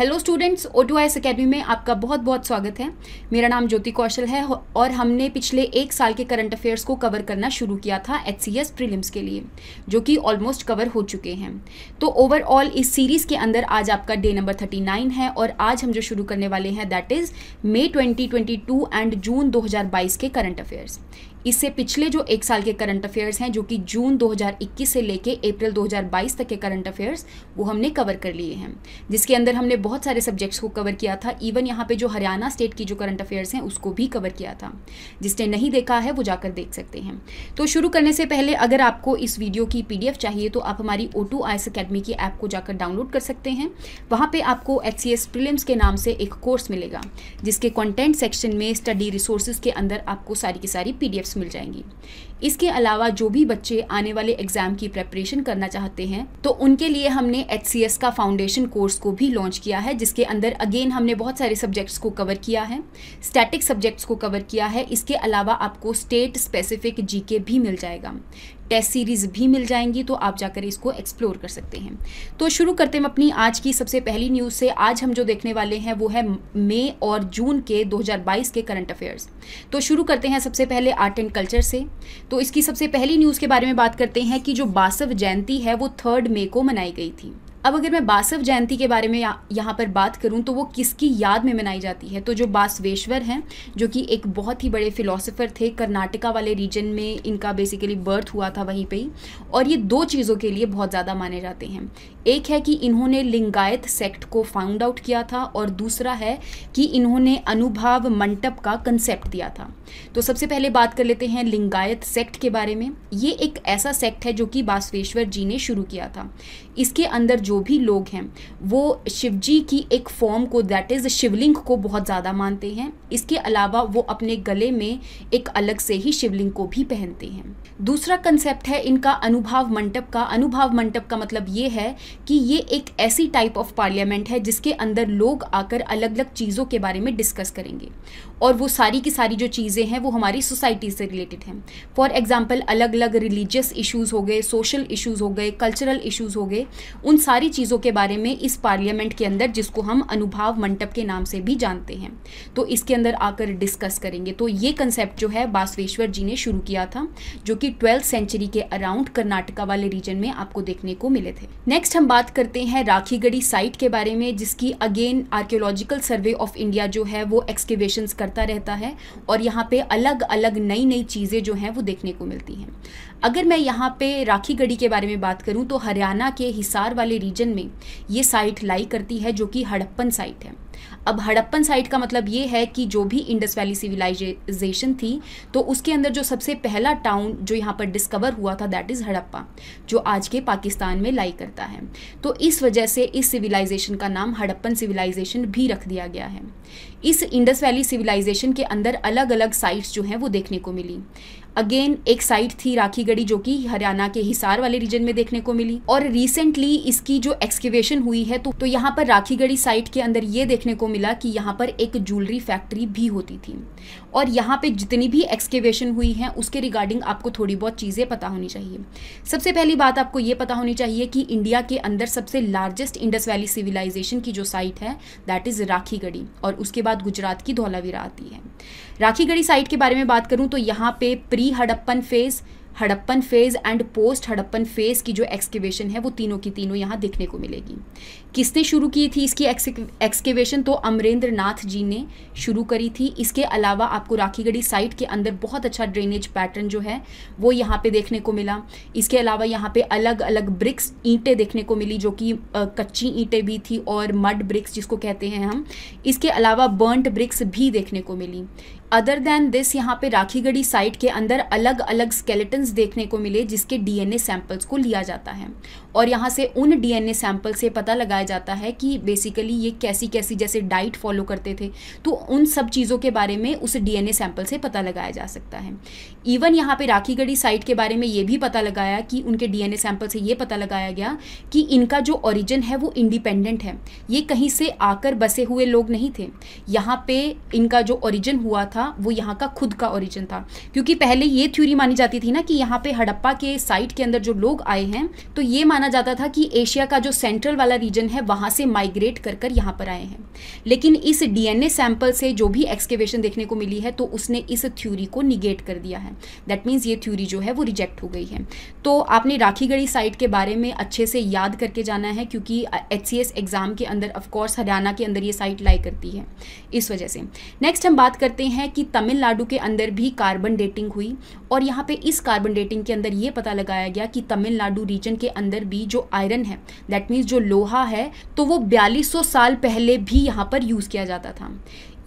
hello students O two I S academy में आपका बहुत बहुत स्वागत है मेरा नाम ज्योति कौशल है और हमने पिछले एक साल के करंट अफेयर्स को कवर करना शुरू किया था एच सी एस प्रिलिम्स के लिए जो कि ऑलमोस्ट कवर हो चुके हैं तो ओवरऑल इस सीरीज़ के अंदर आज आपका डे नंबर थर्टी नाइन है और आज हम जो शुरू करने वाले हैं that is May twenty twenty two and June दो हज़ार बाईस के करंट अफेयर्स इससे पिछले जो एक साल के करंट अफेयर्स हैं जो कि जून 2021 से लेके अप्रैल 2022 तक के करंट अफेयर्स वो हमने कवर कर लिए हैं जिसके अंदर हमने बहुत सारे सब्जेक्ट्स को कवर किया था इवन यहाँ पे जो हरियाणा स्टेट की जो करंट अफेयर्स हैं उसको भी कवर किया था जिसने नहीं देखा है वो जाकर देख सकते हैं तो शुरू करने से पहले अगर आपको इस वीडियो की पी चाहिए तो आप हमारी ओ टू अकेडमी की ऐप को जाकर डाउनलोड कर सकते हैं वहाँ पर आपको एच सी के नाम से एक कोर्स मिलेगा जिसके कॉन्टेंट सेक्शन में स्टडी रिसोर्सेज के अंदर आपको सारी की सारी पी बुक्स मिल जाएंगी इसके अलावा जो भी बच्चे आने वाले एग्जाम की प्रेपरेशन करना चाहते हैं तो उनके लिए हमने एच का फाउंडेशन कोर्स को भी लॉन्च किया है जिसके अंदर अगेन हमने बहुत सारे सब्जेक्ट्स को कवर किया है स्टैटिक सब्जेक्ट्स को कवर किया है इसके अलावा आपको स्टेट स्पेसिफिक जीके भी मिल जाएगा टेस्ट सीरीज़ भी मिल जाएंगी तो आप जाकर इसको एक्सप्लोर कर सकते हैं तो शुरू करते हैं अपनी आज की सबसे पहली न्यूज़ से आज हम जो देखने वाले हैं वो है मई और जून के 2022 के करंट अफेयर्स तो शुरू करते हैं सबसे पहले आर्ट एंड कल्चर से तो इसकी सबसे पहली न्यूज़ के बारे में बात करते हैं कि जो बासव जयंती है वो थर्ड मे को मनाई गई थी अब अगर मैं बासव जयंती के बारे में यहाँ पर बात करूँ तो वो किसकी याद में मनाई जाती है तो जो बासवेश्वर हैं जो कि एक बहुत ही बड़े फिलोसोफर थे कर्नाटका वाले रीजन में इनका बेसिकली बर्थ हुआ था वहीं पे ही और ये दो चीज़ों के लिए बहुत ज़्यादा माने जाते हैं एक है कि इन्होंने लिंगायत सेक्ट को फाउंड आउट किया था और दूसरा है कि इन्होंने अनुभाव मंटप का कंसेप्ट दिया था तो सबसे पहले बात कर लेते हैं लिंगायत सेक्ट के बारे में ये एक ऐसा सेक्ट है जो कि बासवेश्वर जी ने शुरू किया था इसके अंदर जो भी लोग हैं वो जी की एक फॉर्म को दैट इज़ शिवलिंग को बहुत ज़्यादा मानते हैं इसके अलावा वो अपने गले में एक अलग से ही शिवलिंग को भी पहनते हैं दूसरा कंसेप्ट है इनका अनुभाव मंडप का अनुभाव मंडप का मतलब ये है कि ये एक ऐसी टाइप ऑफ पार्लियामेंट है जिसके अंदर लोग आकर अलग अलग चीज़ों के बारे में डिस्कस करेंगे और वो सारी की सारी जो चीज़ें हैं वो हमारी सोसाइटी से रिलेटेड हैं फॉर एग्ज़ाम्पल अलग अलग रिलीजियस इशूज़ हो गए सोशल इशूज़ हो गए कल्चरल इशूज़ हो गए उन सारी चीज़ों के बारे में इस पार्लियामेंट के अंदर जिसको हम अनुभाव मंडप के नाम से भी जानते हैं तो इसके अंदर आकर डिस्कस करेंगे तो ये कंसेप्ट जो है बासवेश्वर जी ने शुरू किया था जो कि ट्वेल्थ सेंचुरी के अराउंड कर्नाटका वाले रीजन में आपको देखने को मिले थे नेक्स्ट हम बात करते हैं राखीगढ़ी साइट के बारे में जिसकी again archaeological survey of India जो है वो एक्सकेवेशन कर बढ़ता रहता है और यहाँ पे अलग अलग नई नई चीज़ें जो हैं वो देखने को मिलती हैं अगर मैं यहाँ पे राखी गढ़ी के बारे में बात करूँ तो हरियाणा के हिसार वाले रीजन में ये साइट लाई करती है जो कि हड़प्पन साइट है अब हड़प्पन साइट का मतलब ये है कि जो भी इंडस वैली सिविलाइजेशन थी तो उसके अंदर जो सबसे पहला टाउन जो यहाँ पर डिस्कवर हुआ था दैट इज़ हड़प्पा जो आज के पाकिस्तान में लाई करता है तो इस वजह से इस सिविलाइजेशन का नाम हड़प्पन सिविलाइजेशन भी रख दिया गया है इस इंडस वैली सिविलाइजेशन के अंदर अलग अलग साइट्स जो हैं वो देखने को मिली अगेन एक साइट थी राखी गढ़ी जो कि हरियाणा के हिसार वाले रीजन में देखने को मिली और रिसेंटली इसकी जो एक्सकेवेशन हुई है तो, तो यहाँ पर राखी गढ़ी साइट के अंदर ये देखने को मिला कि यहाँ पर एक ज्वेलरी फैक्ट्री भी होती थी और यहाँ पे जितनी भी एक्सकेवेशन हुई हैं उसके रिगार्डिंग आपको थोड़ी बहुत चीज़ें पता होनी चाहिए सबसे पहली बात आपको ये पता होनी चाहिए कि इंडिया के अंदर सबसे लार्जेस्ट इंडस वैली सिविलाइजेशन की जो साइट है दैट इज़ राखीगढ़ी और उसके बाद गुजरात की धौलावीरा आती है राखीगढ़ी साइट के बारे में बात करूँ तो यहाँ पे pre Harappan phase Harappan phase and post Harappan phase की जो एक्सकेवेशन है वो तीनों की तीनों यहाँ देखने को मिलेगी किसने शुरू की थी इसकी एक्सकेवेशन तो अमरेंद्र नाथ जी ने शुरू करी थी इसके अलावा आपको राखीगढ़ी साइट के अंदर बहुत अच्छा ड्रेनेज पैटर्न जो है वो यहाँ पे देखने को मिला इसके अलावा यहाँ पे अलग अलग ब्रिक्स ईंटें देखने को मिली जो कि कच्ची ईंटें भी थी और मड ब्रिक्स जिसको कहते हैं हम इसके अलावा बर्नड ब्रिक्स भी देखने को मिली अदर देन दिस यहाँ पे राखीगढ़ी साइट के अंदर अलग अलग स्केलेटन्स देखने को मिले जिसके डीएनए सैंपल्स को लिया जाता है और यहाँ से उन डीएनए सैंपल से पता लगाया जाता है कि बेसिकली ये कैसी कैसी जैसे डाइट फॉलो करते थे तो उन सब चीज़ों के बारे में उस डीएनए सैंपल से पता लगाया जा सकता है इवन यहाँ पे राखीगढ़ी साइट के बारे में ये भी पता लगाया कि उनके डीएनए सैंपल से ये पता लगाया गया कि इनका जो ओरिजिन है वो इंडिपेंडेंट है ये कहीं से आकर बसे हुए लोग नहीं थे यहाँ पे इनका जो ओरिजिन हुआ था वो यहाँ का खुद का ओरिजिन था क्योंकि पहले ये थ्योरी मानी जाती थी ना कि यहाँ पे हड़प्पा के साइट के अंदर जो लोग आए हैं तो ये माना माना जाता था कि एशिया का जो सेंट्रल वाला रीजन है वहाँ से माइग्रेट कर कर यहाँ पर आए हैं लेकिन इस डीएनए सैंपल से जो भी एक्सकेवेशन देखने को मिली है तो उसने इस थ्योरी को निगेट कर दिया है दैट मीन्स ये थ्योरी जो है वो रिजेक्ट हो गई है तो आपने राखीगढ़ी साइट के बारे में अच्छे से याद करके जाना है क्योंकि एच एग्ज़ाम के अंदर ऑफकोर्स हरियाणा के अंदर ये साइट लाई करती है इस वजह से नेक्स्ट हम बात करते हैं कि तमिलनाडु के अंदर भी कार्बन डेटिंग हुई और यहाँ पे इस कार्बन डेटिंग के अंदर ये पता लगाया गया कि तमिलनाडु रीजन के अंदर बी जो आयरन है दैट मीन्स जो लोहा है तो वो 4200 साल पहले भी यहाँ पर यूज़ किया जाता था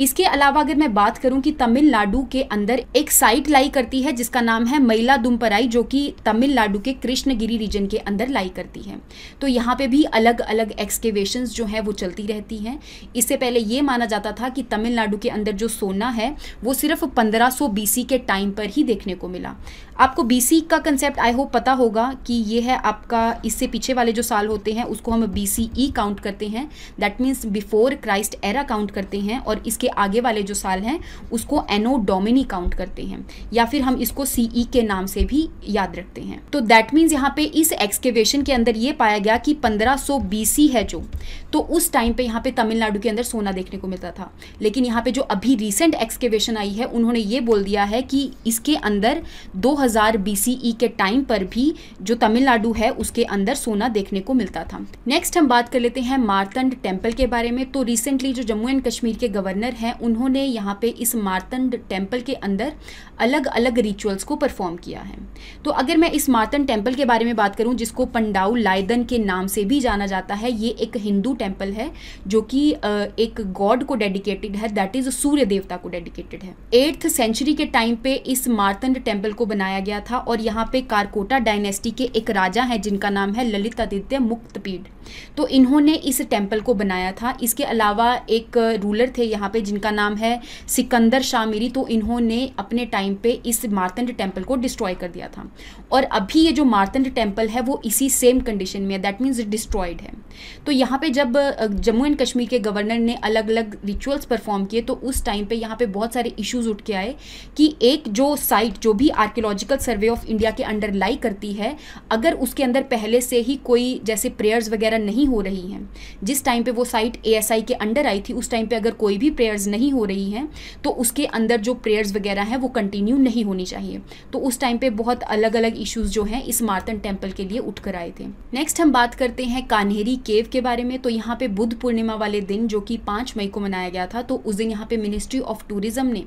इसके अलावा अगर मैं बात करूं कि तमिलनाडु के अंदर एक साइट लाई करती है जिसका नाम है मैला दुमपराई जो कि तमिलनाडु के कृष्णगिरी रीजन के अंदर लाई करती है तो यहाँ पे भी अलग अलग एक्सकेवेशंस जो हैं वो चलती रहती हैं इससे पहले ये माना जाता था कि तमिलनाडु के अंदर जो सोना है वो सिर्फ पंद्रह सौ के टाइम पर ही देखने को मिला आपको बी का कंसेप्ट आई होप पता होगा कि ये है आपका इससे पीछे वाले जो साल होते हैं उसको हम बी काउंट e करते हैं that means before Christ era count करते हैं और इसके आगे वाले जो साल हैं उसको एनो डोमिनी काउंट करते हैं या फिर हम इसको सीई e के नाम से भी याद रखते हैं तो दैट मीन्स यहाँ पे इस एक्सकेवेशन के अंदर ये पाया गया कि 1500 सौ है जो तो उस टाइम पे यहाँ पे तमिलनाडु के अंदर सोना देखने को मिलता था लेकिन यहाँ पे जो अभी रिसेंट एक्सकेवेशन आई है उन्होंने ये बोल दिया है कि इसके अंदर 2000 हज़ार e के टाइम पर भी जो तमिलनाडु है उसके अंदर सोना देखने को मिलता था नेक्स्ट हम बात कर लेते हैं मारतंड टेम्पल के बारे में तो रिसेंटली जो जम्मू एंड कश्मीर के गवर्नर सिस्टर हैं उन्होंने यहाँ पे इस मारतंड टेम्पल के अंदर अलग अलग रिचुअल्स को परफॉर्म किया है तो अगर मैं इस मारतंड टेम्पल के बारे में बात करूँ जिसको पंडाऊ लायदन के नाम से भी जाना जाता है ये एक हिंदू टेम्पल है जो कि एक गॉड को डेडिकेटेड है दैट इज सूर्य देवता को डेडिकेटेड है एट्थ सेंचुरी के टाइम पे इस मारतंड टेम्पल को बनाया गया था और यहाँ पे कारकोटा डायनेस्टी के एक राजा हैं जिनका नाम है ललित आदित्य मुक्तपीठ तो इन्होंने इस टेम्पल को बनाया था इसके अलावा एक रूलर थे यहाँ पे जिनका नाम है सिकंदर शामिरी तो इन्होंने अपने टाइम पे इस मार्तंड टेम्पल को डिस्ट्रॉय कर दिया था और अभी ये जो मार्तंड टेम्पल है वो इसी सेम कंडीशन में है दैट मीन्स डिस्ट्रॉयड है तो यहाँ पे जब जम्मू एंड कश्मीर के गवर्नर ने अलग अलग रिचुअल्स परफॉर्म किए तो उस टाइम पे यहाँ पे बहुत सारे इश्यूज उठ के आए कि एक जो साइट जो भी आर्कियोलॉजिकल सर्वे ऑफ इंडिया के अंडर लाई करती है अगर उसके अंदर पहले से ही कोई जैसे प्रेयर्स वगैरह नहीं हो रही हैं जिस टाइम पे वो साइट ए के अंडर आई थी उस टाइम पे अगर कोई भी प्रेयर प्रेयर्स नहीं हो रही हैं तो उसके अंदर जो प्रेयर्स वगैरह हैं वो कंटिन्यू नहीं होनी चाहिए तो उस टाइम पे बहुत अलग अलग इश्यूज जो हैं इस मार्तन टेम्पल के लिए उठ कर आए थे नेक्स्ट हम बात करते हैं कान्हेरी केव के बारे में तो यहाँ पे बुद्ध पूर्णिमा वाले दिन जो कि पाँच मई को मनाया गया था तो उस दिन यहाँ पे मिनिस्ट्री ऑफ टूरिज्म ने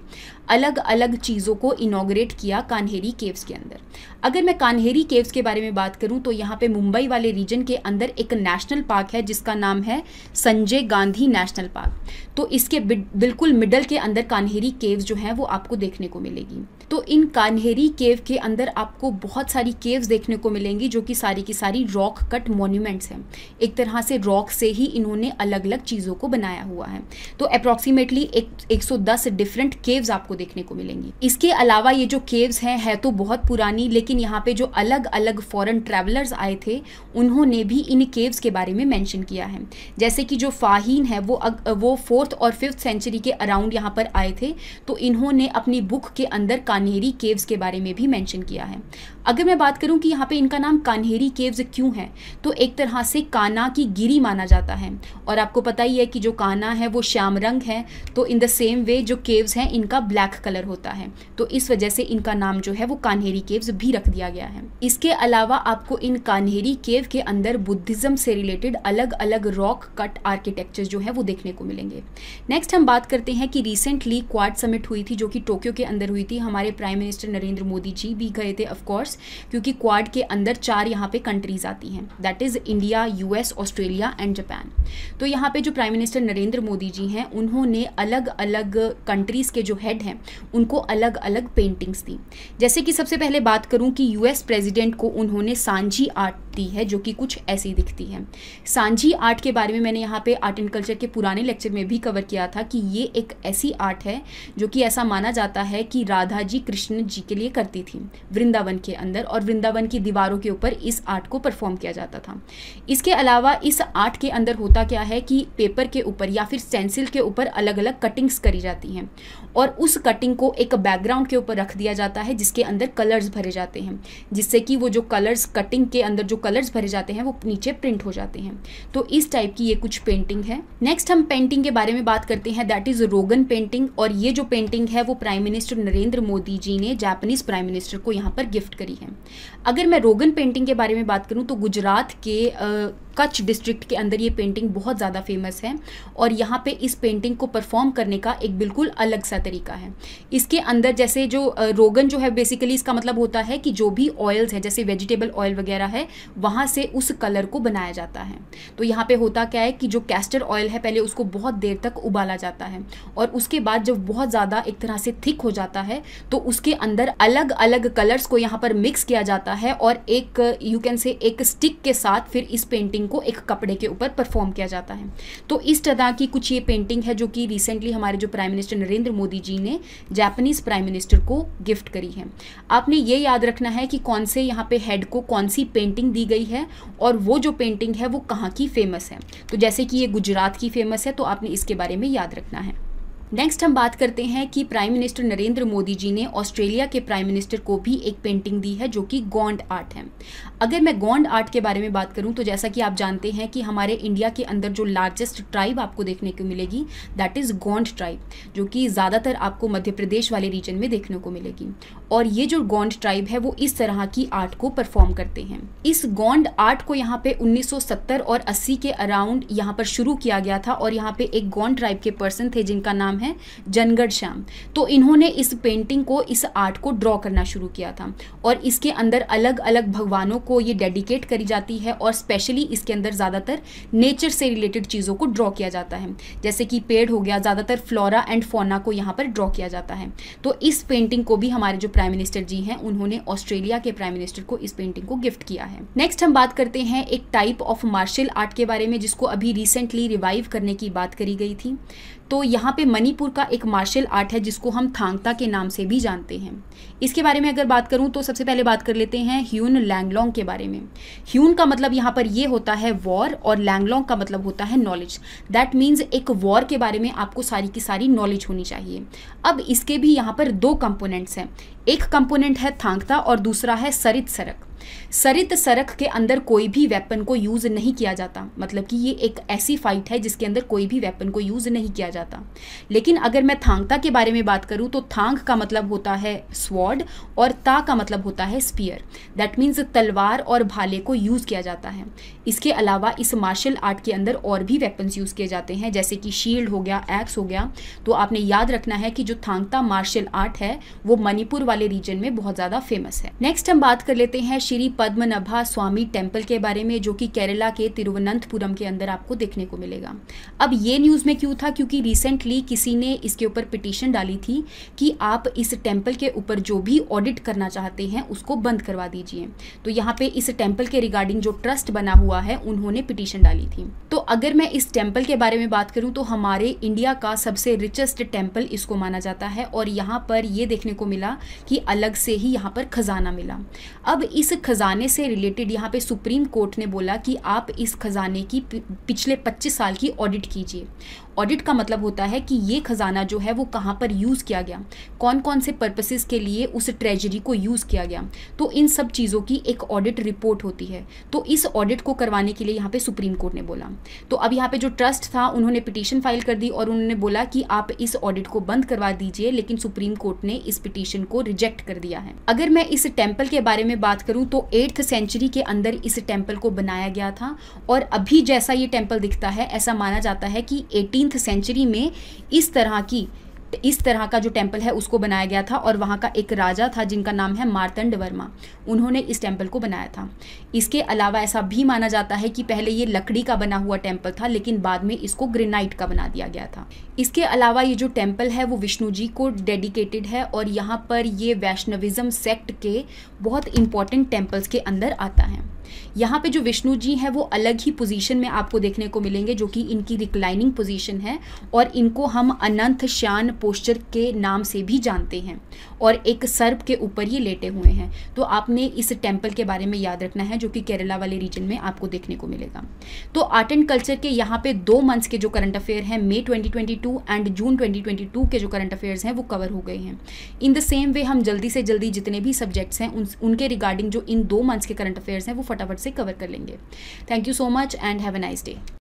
अलग अलग चीज़ों को इनाग्रेट किया कान्हेरी केव्स के अंदर अगर मैं कान्हेरी केव्स के बारे में बात करूँ तो यहाँ पे मुंबई वाले रीजन के अंदर एक नेशनल पार्क है जिसका नाम है संजय गांधी नेशनल पार्क तो इसके बिल्कुल मिडल के अंदर कान्हेरी केव्स जो हैं वो आपको देखने को मिलेगी तो इन कान्हेरी केव के अंदर आपको बहुत सारी केव्स देखने को मिलेंगी जो कि सारी की सारी रॉक कट मोन्यूमेंट्स हैं एक तरह से रॉक से ही इन्होंने अलग अलग चीज़ों को बनाया हुआ है तो अप्रॉक्सीमेटली एक दस डिफरेंट केव्स आपको देखने को मिलेंगी इसके अलावा ये जो केव्स हैं है तो बहुत पुरानी लेकिन यहाँ पे जो अलग अलग फ़ॉरन ट्रैवलर्स आए थे उन्होंने भी इन केव्स के बारे में मैंशन किया है जैसे कि जो फाहीन है वो अग, वो फोर्थ और फिफ्थ सेंचुरी के अराउंड यहाँ पर आए थे तो इन्होंने अपनी बुक के अंदर पानेरी केव्स के बारे में भी मैंशन किया है अगर मैं बात करूँ कि यहाँ पे इनका नाम कान्हेरी केव्स क्यों है तो एक तरह से काना की गिरी माना जाता है और आपको पता ही है कि जो काना है वो श्याम रंग है तो इन द सेम वे जो केव्स हैं इनका ब्लैक कलर होता है तो इस वजह से इनका नाम जो है वो कान्हेरी केव्स भी रख दिया गया है इसके अलावा आपको इन कान्हेरी केव के अंदर बुद्धिज़्म से रिलेटेड अलग अलग रॉक कट आर्किटेक्चर जो है वो देखने को मिलेंगे नेक्स्ट हम बात करते हैं कि रिसेंटली क्वाड समिट हुई थी जो कि टोक्यो के अंदर हुई थी हमारे प्राइम मिनिस्टर नरेंद्र मोदी जी भी गए थे ऑफकोर्स क्योंकि क्वाड के अंदर चार यहाँ पे कंट्रीज़ आती हैं that is India US Australia and Japan तो यहाँ पे जो प्राइम मिनिस्टर नरेंद्र मोदी जी हैं उन्होंने अलग अलग कंट्रीज़ के जो हेड हैं उनको अलग अलग पेंटिंग्स दी जैसे कि सबसे पहले बात करूँ कि यूएस प्रेजिडेंट को उन्होंने सांझी आर्ट दिखती है जो कि कुछ ऐसी दिखती है सांझी आर्ट के बारे में मैंने यहाँ पे आर्ट एंड कल्चर के पुराने लेक्चर में भी कवर किया था कि ये एक ऐसी आर्ट है जो कि ऐसा माना जाता है कि राधा जी कृष्ण जी के लिए करती थी वृंदावन के अंदर और वृंदावन की दीवारों के ऊपर इस आर्ट को परफॉर्म किया जाता था इसके अलावा इस आर्ट के अंदर होता क्या है कि पेपर के ऊपर या फिर स्टेंसिल के ऊपर अलग अलग कटिंग्स करी जाती हैं और उस कटिंग को एक बैकग्राउंड के ऊपर रख दिया जाता है जिसके अंदर कलर्स भरे जाते हैं जिससे कि वो जो कलर्स कटिंग के अंदर जो कलर्स भरे जाते हैं वो नीचे प्रिंट हो जाते हैं तो इस टाइप की ये कुछ पेंटिंग है नेक्स्ट हम पेंटिंग के बारे में बात करते हैं दैट इज रोगन पेंटिंग और ये जो पेंटिंग है वो प्राइम मिनिस्टर नरेंद्र मोदी जी ने जापानीज प्राइम मिनिस्टर को यहाँ पर गिफ्ट करी है अगर मैं रोगन पेंटिंग के बारे में बात करूँ तो गुजरात के आ, कच्छ डिस्ट्रिक्ट के अंदर ये पेंटिंग बहुत ज़्यादा फेमस है और यहाँ पे इस पेंटिंग को परफॉर्म करने का एक बिल्कुल अलग सा तरीका है इसके अंदर जैसे जो रोगन जो है बेसिकली इसका मतलब होता है कि जो भी ऑयल्स है जैसे वेजिटेबल ऑयल वगैरह है वहाँ से उस कलर को बनाया जाता है तो यहाँ पे होता क्या है कि जो कैस्टर ऑयल है पहले उसको बहुत देर तक उबाला जाता है और उसके बाद जब बहुत ज़्यादा एक तरह से थिक हो जाता है तो उसके अंदर अलग अलग कलर्स को यहाँ पर मिक्स किया जाता है और एक यू कैन से एक स्टिक के साथ फिर इस पेंटिंग को एक कपड़े के ऊपर परफॉर्म किया जाता है तो इस तरह की कुछ ये पेंटिंग है जो कि रिसेंटली हमारे जो प्राइम मिनिस्टर नरेंद्र मोदी जी ने जापानीज प्राइम मिनिस्टर को गिफ्ट करी है आपने ये याद रखना है कि कौन से यहाँ पे हेड को कौन सी पेंटिंग दी गई है और वो जो पेंटिंग है वो कहाँ की फ़ेमस है तो जैसे कि ये गुजरात की फ़ेमस है तो आपने इसके बारे में याद रखना है नेक्स्ट हम बात करते हैं कि प्राइम मिनिस्टर नरेंद्र मोदी जी ने ऑस्ट्रेलिया के प्राइम मिनिस्टर को भी एक पेंटिंग दी है जो कि गोंड आर्ट है अगर मैं गोंड आर्ट के बारे में बात करूं तो जैसा कि आप जानते हैं कि हमारे इंडिया के अंदर जो लार्जेस्ट ट्राइब आपको देखने को मिलेगी दैट इज़ गोंड ट्राइब जो कि ज़्यादातर आपको मध्य प्रदेश वाले रीजन में देखने को मिलेगी और ये जो गोंड ट्राइब है वो इस तरह की आर्ट को परफॉर्म करते हैं इस गोंड आर्ट को यहाँ पे 1970 और 80 के अराउंड यहाँ पर शुरू किया गया था और यहाँ पे एक गोंड ट्राइब के पर्सन थे जिनका नाम है जनगढ़ श्याम तो इन्होंने इस पेंटिंग को इस आर्ट को ड्रॉ करना शुरू किया था और इसके अंदर अलग अलग भगवानों को ये डेडिकेट करी जाती है और स्पेशली इसके अंदर ज़्यादातर नेचर से रिलेटेड चीज़ों को ड्रॉ किया जाता है जैसे कि पेड़ हो गया ज़्यादातर फ्लोरा एंड फोना को यहाँ पर ड्रॉ किया जाता है तो इस पेंटिंग को भी हमारे जो प्राइम मिनिस्टर जी हैं उन्होंने ऑस्ट्रेलिया के प्राइम मिनिस्टर को इस पेंटिंग को गिफ्ट किया है नेक्स्ट हम बात करते हैं एक टाइप ऑफ मार्शल आर्ट के बारे में जिसको अभी रिसेंटली रिवाइव करने की बात करी गई थी तो यहाँ पे मणिपुर का एक मार्शल आर्ट है जिसको हम थांगता के नाम से भी जानते हैं इसके बारे में अगर बात करूँ तो सबसे पहले बात कर लेते हैं ह्यून लैंगलोंग के बारे में ह्यून का मतलब यहाँ पर ये होता है वॉर और लैंगलोंग का मतलब होता है नॉलेज दैट मीन्स एक वॉर के बारे में आपको सारी की सारी नॉलेज होनी चाहिए अब इसके भी यहाँ पर दो कंपोनेंट्स हैं एक कंपोनेंट है थांगता और दूसरा है सरित सरक सरित सरक के अंदर कोई भी वेपन को यूज़ नहीं किया जाता मतलब कि ये एक ऐसी फाइट है जिसके अंदर कोई भी वेपन को यूज़ नहीं किया जाता लेकिन अगर मैं थांगता के बारे में बात करूँ तो थांग का मतलब होता है स्वॉर्ड और ता का मतलब होता है स्पियर दैट मीन्स तलवार और भाले को यूज़ किया जाता है इसके अलावा इस मार्शल आर्ट के अंदर और भी वेपन्स यूज़ किए जाते हैं जैसे कि शील्ड हो गया एक्स हो गया तो आपने याद रखना है कि जो थांगता मार्शल आर्ट है वो मणिपुर वाले रीजन में बहुत ज़्यादा फेमस है नेक्स्ट हम बात कर लेते हैं श्री पद्मनाभा स्वामी टेम्पल के बारे में जो कि केरला के तिरुवनंतपुरम के अंदर आपको देखने को मिलेगा अब ये न्यूज़ में क्यों था क्योंकि रिसेंटली किसी ने इसके ऊपर पिटिशन डाली थी कि आप इस टेम्पल के ऊपर जो भी ऑडिट करना चाहते हैं उसको बंद करवा दीजिए तो यहाँ पे इस टेम्पल के रिगार्डिंग जो ट्रस्ट बना हुआ है उन्होंने पिटिशन डाली थी तो अगर मैं इस टेम्पल के बारे में बात करूँ तो हमारे इंडिया का सबसे रिचेस्ट टेम्पल इसको माना जाता है और यहाँ पर ये देखने को मिला कि अलग से ही यहाँ पर खजाना मिला अब इस खजाने से रिलेटेड यहाँ पे सुप्रीम कोर्ट ने बोला कि आप इस खजाने की पिछले 25 साल की ऑडिट कीजिए ऑडिट का मतलब होता है कि ये खजाना जो है वो कहाँ पर यूज़ किया गया कौन कौन से पर्पसेस के लिए उस ट्रेजरी को यूज़ किया गया तो इन सब चीज़ों की एक ऑडिट रिपोर्ट होती है तो इस ऑडिट को करवाने के लिए यहाँ पे सुप्रीम कोर्ट ने बोला तो अब यहाँ पे जो ट्रस्ट था उन्होंने पिटीशन फाइल कर दी और उन्होंने बोला कि आप इस ऑडिट को बंद करवा दीजिए लेकिन सुप्रीम कोर्ट ने इस पिटीशन को रिजेक्ट कर दिया है अगर मैं इस टेम्पल के बारे में बात करूँ तो एट्थ सेंचुरी के अंदर इस टेम्पल को बनाया गया था और अभी जैसा ये टेम्पल दिखता है ऐसा माना जाता है कि एटीन एटीनथ सेंचुरी में इस तरह की इस तरह का जो टेम्पल है उसको बनाया गया था और वहाँ का एक राजा था जिनका नाम है मारतंड वर्मा उन्होंने इस टेम्पल को बनाया था इसके अलावा ऐसा भी माना जाता है कि पहले ये लकड़ी का बना हुआ टेम्पल था लेकिन बाद में इसको ग्रेनाइट का बना दिया गया था इसके अलावा ये जो टेम्पल है वो विष्णु जी को डेडिकेटेड है और यहाँ पर ये वैष्णविज्म सेक्ट के बहुत इंपॉर्टेंट टेम्पल्स के अंदर आता है यहाँ पे जो विष्णु जी हैं वो अलग ही पोजीशन में आपको देखने को मिलेंगे जो कि इनकी रिक्लाइनिंग पोजीशन है और इनको हम अनंत श्यान पोस्चर के नाम से भी जानते हैं और एक सर्प के ऊपर ये लेटे हुए हैं तो आपने इस टेम्पल के बारे में याद रखना है जो कि केरला वाले रीजन में आपको देखने को मिलेगा तो आर्ट एंड कल्चर के यहाँ पे दो मंथ्स के जो करंट अफेयर हैं मे 2022 एंड जून 2022 के जो करंट अफेयर्स हैं वो कवर हो गए हैं इन द सेम वे हम जल्दी से जल्दी जितने भी सब्जेक्ट्स हैं उन, उनके रिगार्डिंग जो इन दो मंथ्स के करंट अफेयर्स हैं वो फटाफट से कवर कर लेंगे thank you so much and have a nice day